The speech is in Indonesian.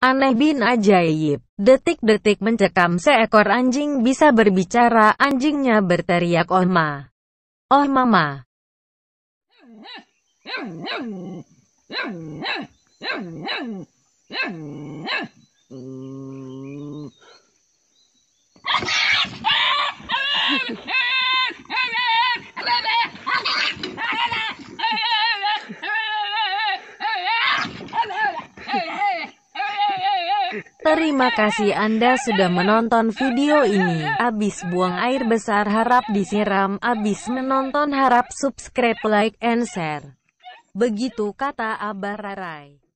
Aneh bin ajaib. Detik-detik mencekam seekor anjing bisa berbicara, anjingnya berteriak oh ma. Oh mama. Terima kasih Anda sudah menonton video ini. Abis buang air besar harap disiram, abis menonton harap subscribe, like, and share. Begitu kata Abah Rarai.